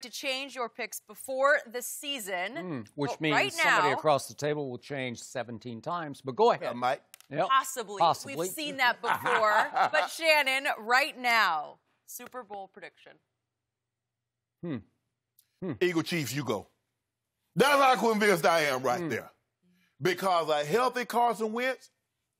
to change your picks before the season. Mm, which but means right somebody across the table will change 17 times. But go uh, ahead. Uh, Mike. Yep. Possibly. Possibly. We've seen that before. but Shannon, right now, Super Bowl prediction. Hmm. hmm. Eagle Chiefs, you go. That's how convinced I am right hmm. there. Because a healthy Carson Wentz,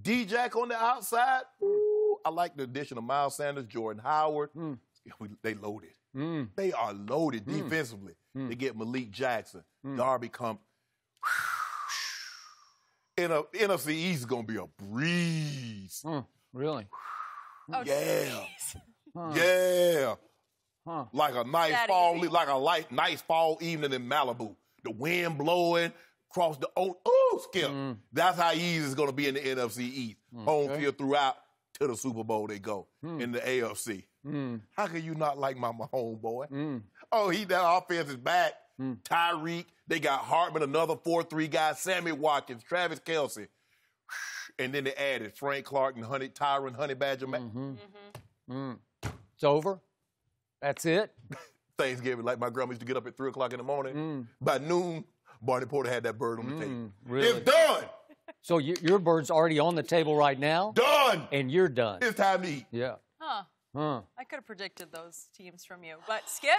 D-Jack on the outside, hmm. ooh, I like the addition of Miles Sanders, Jordan Howard. Hmm. They loaded. Mm. They are loaded mm. defensively. Mm. They get Malik Jackson. Mm. Darby Comp. In a, NFC East is gonna be a breeze. Mm. really? Oh, yeah. Yeah. Huh. Like a nice that fall, easy. like a light, nice fall evening in Malibu. The wind blowing across the old ooh, skip. Mm. That's how easy it's gonna be in the NFC East. Okay. Home field throughout to the Super Bowl they go hmm. in the AFC. Mm. How can you not like my, my homeboy? Mm. Oh, he that offense is back. Mm. Tyreek, they got Hartman, another 4-3 guy, Sammy Watkins, Travis Kelsey. And then they added Frank Clark and Honey Tyron, Honey Badger. Mm-hmm. Mm-hmm. Mm. It's over. That's it. Thanksgiving, like my grandma used to get up at 3 o'clock in the morning. Mm. By noon, Barney Porter had that bird on the mm, table. Really? It's done. So your bird's already on the table right now? Done. And you're done. It's time to eat. Yeah. Huh. Huh. I could have predicted those teams from you, but Skip.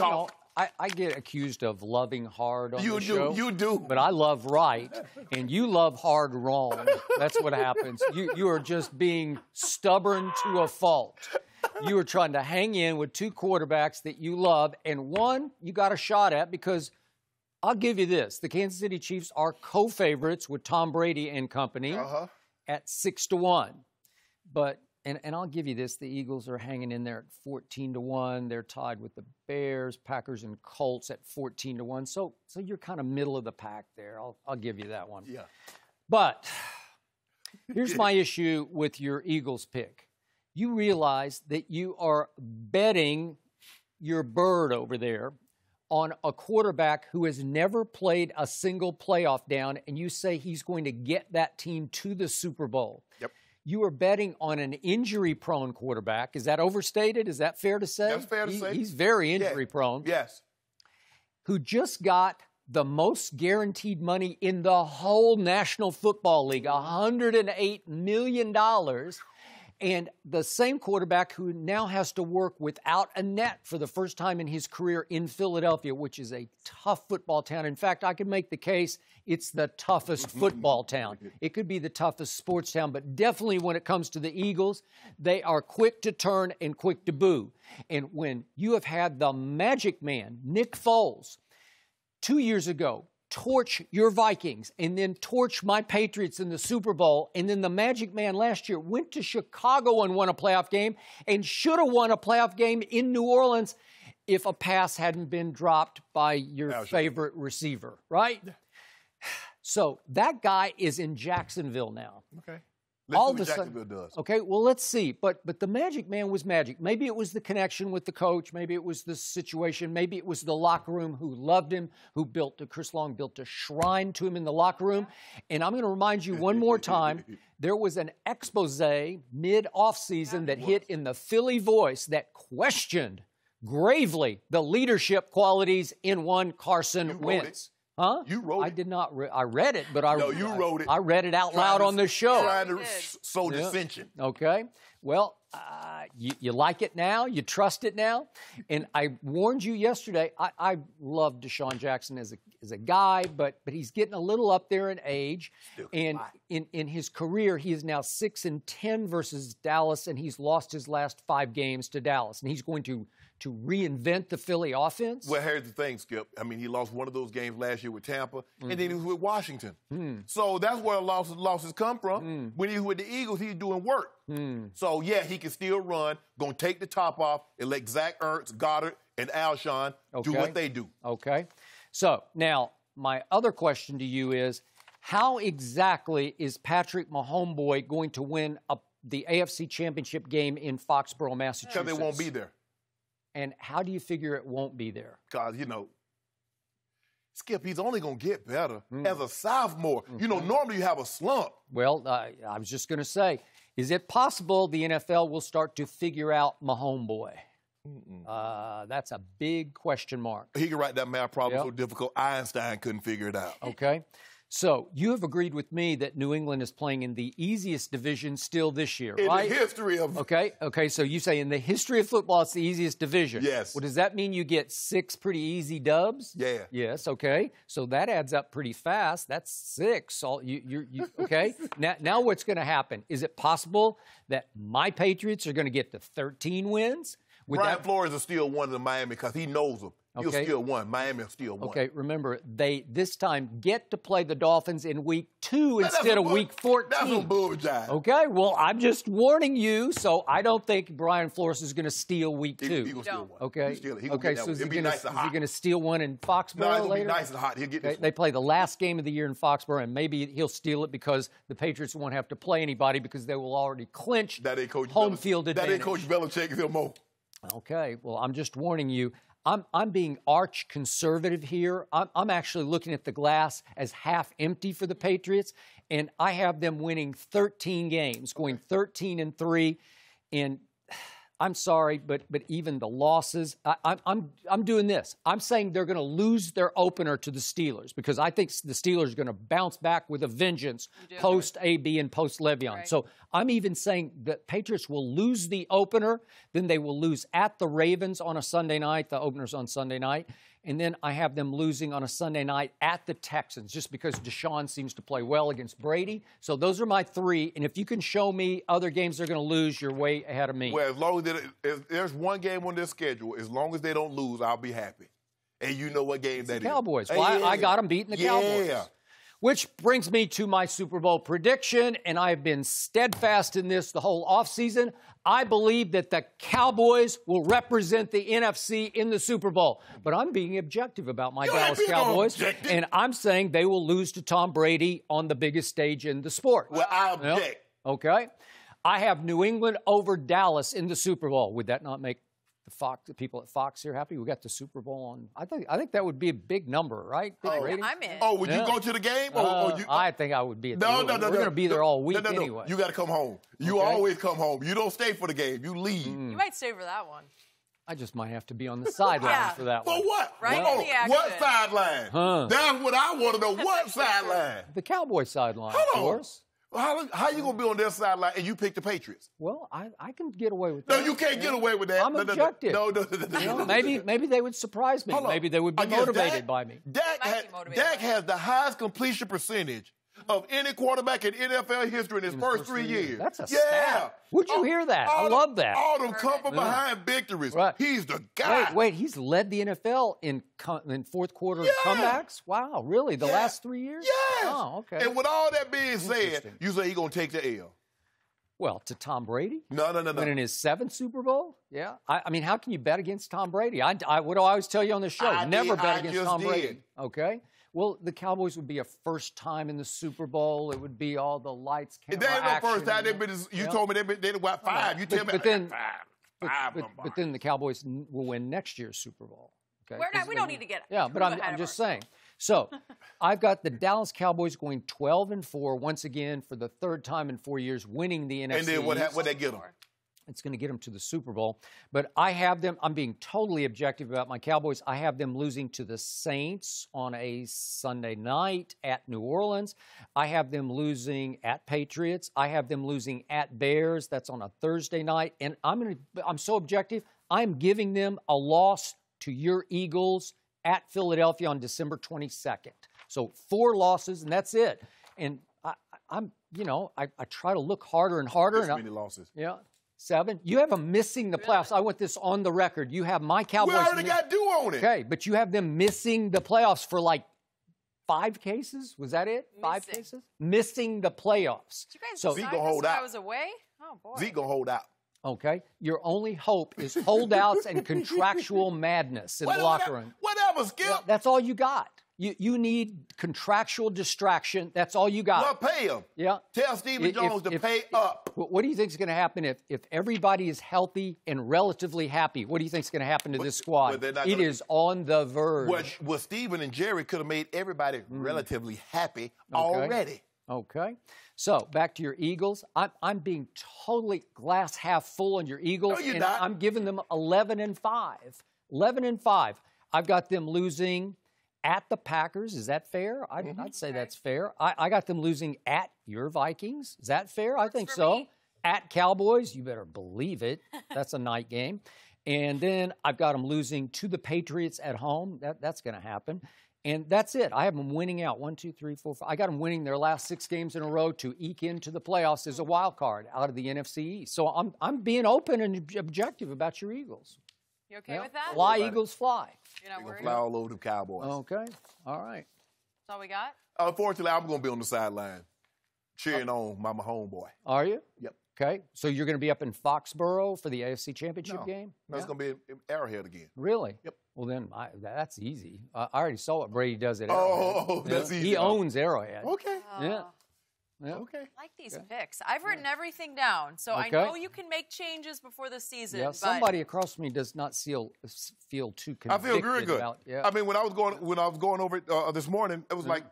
You know, I, I, get accused of loving hard on you the do, show. You do. But I love right, and you love hard wrong. That's what happens. You, you are just being stubborn to a fault. You are trying to hang in with two quarterbacks that you love, and one you got a shot at because I'll give you this. The Kansas City Chiefs are co favorites with Tom Brady and company uh -huh. at six to one. But and, and I'll give you this the Eagles are hanging in there at 14 to 1. They're tied with the Bears, Packers, and Colts at 14 to 1. So, so you're kind of middle of the pack there. I'll, I'll give you that one. Yeah. But here's my issue with your Eagles pick you realize that you are betting your bird over there on a quarterback who has never played a single playoff down, and you say he's going to get that team to the Super Bowl. Yep you are betting on an injury prone quarterback. Is that overstated? Is that fair to say? That's fair to he, say. He's very injury yeah. prone. Yes. Who just got the most guaranteed money in the whole National Football League $108 million and the same quarterback who now has to work without a net for the first time in his career in Philadelphia, which is a tough football town. In fact, I could make the case it's the toughest mm-hmm. football town. It could be the toughest sports town, but definitely when it comes to the Eagles, they are quick to turn and quick to boo. And when you have had the magic man, Nick Foles, two years ago, torch your Vikings and then torch my Patriots in the Super Bowl. And then the Magic Man last year went to Chicago and won a playoff game and should have won a playoff game in New Orleans if a pass hadn't been dropped by your favorite receiver, right? So that guy is in Jacksonville now. Okay. Let's all of a sudden, does. Okay, well, let's see. But but the Magic Man was magic. Maybe it was the connection with the coach. Maybe it was the situation. Maybe it was the locker room who loved him, who built a, Chris Long built a shrine to him in the locker room. And I'm going to remind you one more time: there was an expose mid offseason that hit in the Philly Voice that questioned gravely the leadership qualities in one Carson Wentz. Huh? You wrote I it. did not. Re- I read it, but I no, you I, wrote it. I read it out loud to, on this show. Trying to sow yeah. dissension. Okay. Well, uh, you, you, like it now. You trust it now. And I warned you yesterday. I, I love Deshaun Jackson as a as a guy, but but he's getting a little up there in age. and in in his career, he is now six and ten versus Dallas, and he's lost his last five games to Dallas, and he's going to to reinvent the Philly offense? Well, here's the thing, Skip. I mean, he lost one of those games last year with Tampa, mm-hmm. and then he mm-hmm. was with Washington. mm So that's where losses, losses come from. mm When he was with the Eagles, he's doing work. Hmm. So, yeah, he can still run, going to take the top off and let Zach Ertz, Goddard, and Alshon okay. do what they do. Okay. So, now, my other question to you is how exactly is Patrick Mahomeboy going to win a, the AFC Championship game in Foxborough, Massachusetts? Because they won't be there. And how do you figure it won't be there? Because, you know, Skip, he's only going to get better mm. as a sophomore. Mm -hmm. You know, mm-hmm. normally you have a slump. Well, uh, I was just going to say, is it possible the NFL will start to figure out my homeboy? uh, that's a big question mark. He can write that math problem yep. so difficult, Einstein couldn't figure it out. Okay. So you have agreed with me that New England is playing in the easiest division still this year, in right? the history of okay, okay. So you say in the history of football, it's the easiest division. Yes. Well, does that mean you get six pretty easy dubs? Yeah. Yes. Okay. So that adds up pretty fast. That's six. All you, you, you okay? now, now what's going to happen? Is it possible that my Patriots are going to get the 13 wins? Would Brian that... Flores is still one of the Miami because he knows them. Okay. You'll still won. Miami will still won. Okay, remember they this time get to play the Dolphins in week two now instead of bull, week fourteen. Okay, well I'm just warning you. So I don't think Brian Flores is going to steal week two. He, he steal okay, he okay. So is he going nice to steal one in Foxborough no, later? nice and hot. He'll get okay, They play the last game of the year in Foxborough, and maybe he'll steal it because the Patriots won't have to play anybody because they will already clinch that ain't Coach home Belich- field advantage. That ain't Coach Belichick, Mo. Okay, well I'm just warning you. I'm, I'm being arch conservative here. I'm, I'm actually looking at the glass as half empty for the Patriots, and I have them winning 13 games, going 13 and 3 in I'm sorry, but but even the losses, I, am I'm I'm doing this. I'm saying they're going to lose their opener to the Steelers because I think the Steelers are going to bounce back with a vengeance post AB and post Le'Veon. Right. So I'm even saying that Patriots will lose the opener, then they will lose at the Ravens on a Sunday night. The opener's on Sunday night, and then I have them losing on a Sunday night at the Texans just because Deshaun seems to play well against Brady. So those are my three. And if you can show me other games they're going to lose, you're way ahead of me. Well, as long as if there's one game on their schedule, as long as they don't lose, I'll be happy. And you know what game it's that the Cowboys. Well, yeah. I, I, got them beating the yeah. Cowboys. Which brings me to my Super Bowl prediction, and I have been steadfast in this the whole offseason. I believe that the Cowboys will represent the NFC in the Super Bowl. But I'm being objective about my you Dallas Cowboys, and I'm saying they will lose to Tom Brady on the biggest stage in the sport. Well, I object. Yep. Okay. I have New England over Dallas in the Super Bowl. Would that not make the Fox, the people at Fox here happy. We got the Super Bowl on. I think I think that would be a big number, right? Big oh, ratings. I'm in. Oh, would yeah. you go to the game? Or, uh, or oh, you, uh, I think I would be. At no, the, no, no, we're no, gonna be no, there all week no, no, anyway. You got to come home. You okay. always come home. You don't stay for the game. You leave. Mm. You might stay for that one. I just might have to be on the sideline yeah. for that for one. For what? Right well, What oh, sideline? Huh. That's what I want to know. What sideline? The Cowboy sideline. on. Of course how, are you gonna be on their sideline and you pick the Patriots? Well, I, I can get away with that. No, you can't get away with that. I'm no, objective. No, no, no, maybe maybe they would surprise me. Maybe they would be motivated Dak, by me. Dak, Dak has the highest completion percentage of any quarterback in NFL history in his, in his first, first, three years. years. That's a yeah. Stat. Would you hear that? I love of, that. All them from behind yeah. victories. Right. He's the guy. Wait, wait, he's led the NFL in in fourth quarter yeah. comebacks. Wow, really? The yeah. last three years? Yes. Oh, okay. And with all that being said, you say he's gonna take the L. Well, to Tom Brady? No, no, no, no. Winning his seventh Super Bowl? Yeah. I, I, mean, how can you bet against Tom Brady? I, I, what do I always tell you on the show? I never did, bet against Tom did. Brady. Okay. Well, the Cowboys would be a first time in the Super Bowl. It would be all the lights, camera They ain't no first time. They've been, you yep. told me they've been, they've five. Right. You but, tell but me then, five. But, five but, but, then the Cowboys will win next year's Super Bowl. Okay? We're not, we don't need to get Yeah, but I'm, I'm just saying. So I've got the Dallas Cowboys going 12 and 4 once again for the third time in four years, winning the NFC. And then what, what they get them? It's going to get them to the Super Bowl. But I have them, I'm being totally objective about my Cowboys. I have them losing to the Saints on a Sunday night at New Orleans. I have them losing at Patriots. I have them losing at Bears. That's on a Thursday night. And I'm going to, I'm so objective. I'm giving them a loss to your Eagles at Philadelphia on December 22nd. So four losses, and that's it. And I, am you know, I, I, try to look harder and harder. There's and many I, losses. Yeah. Seven. You have them missing the playoffs. I want this on the record. You have my Cowboys. We already miss- got due on it. Okay, but you have them missing the playoffs for like five cases. Was that it? Missing. Five cases missing the playoffs. Did you guys so Zeke gonna hold out. I was away. Oh boy. Zeke gonna hold out. Okay, your only hope is holdouts and contractual madness in whatever, the locker room. Whatever, Skip. Yeah, that's all you got. You, you need contractual distraction. That's all you got. Well, pay him. Yeah. Tell Stephen if, Jones to if, pay up. What do you think is going to happen if, if everybody is healthy and relatively happy? What do you think is going to happen to this squad? Well, it gonna, is on the verge. Well, well Stephen and Jerry could have made everybody mm. relatively happy okay. already. Okay. So back to your Eagles. I'm, I'm being totally glass half full on your Eagles. No, you're not. I'm giving them 11 and 5. 11 and 5. I've got them losing at the Packers. Is that fair? I, mm-hmm. I'd, say that's fair. I, I, got them losing at your Vikings. Is that fair? Works I think so. Me. At Cowboys, you better believe it. That's a night game. And then I've got them losing to the Patriots at home. That, that's going to happen. And that's it. I have them winning out one, two, three, four, five. I got them winning their last six games in a row to eke into the playoffs as a wild card out of the NFC East. So I'm I'm being open and objective about your Eagles. You okay with that? Why Eagles, fly. You're not worried? Fly all over the Cowboys. Okay. All right. That's all we got? Unfortunately, I'm going to be on the sideline cheering oh. on my, my homeboy. Are you? Yep. Okay. So you're going to be up in Foxborough for the AFC Championship no. game? No, yeah. it's going to be Arrowhead again. Really? Yep. Well, then I, that's easy. I already saw what Brady does at oh, Arrowhead. Oh, that's easy. He owns Arrowhead. Okay. Uh. Yeah. Yeah. Okay. I like these yeah. picks. I've written yeah. everything down, so okay. I know you can make changes before the season. Yeah, somebody across me does not feel feel too convicted. I feel very good. About, yeah. I mean, when I was going when I was going over it uh, this morning, it was like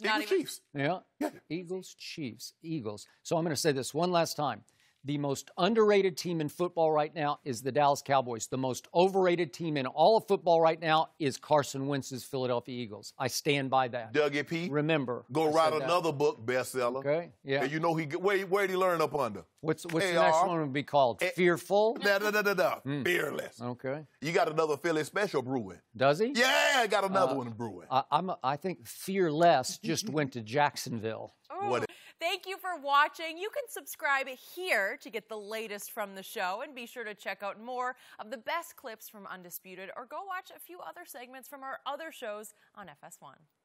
Eagles even... Chiefs. Yeah. yeah. Eagles Chiefs Eagles. So I'm going to say this one last time the most underrated team in football right now is the Dallas Cowboys. The most overrated team in all of football right now is Carson Wentz's Philadelphia Eagles. I stand by that. Doug E. P. Remember, go I write another that. book bestseller. Okay, yeah. And you know he where where did he learn up under? What's what's AR, the next one would be called? A, Fearful. No, no, no, no, Mm. Fearless. Okay. You got another Philly special brewing. Does he? Yeah, I got another uh, one brewing. I, I'm a, I think Fearless just went to Jacksonville. Oh. What Thank you for watching. You can subscribe here to get the latest from the show and be sure to check out more of the best clips from Undisputed or go watch a few other segments from our other shows on FS1.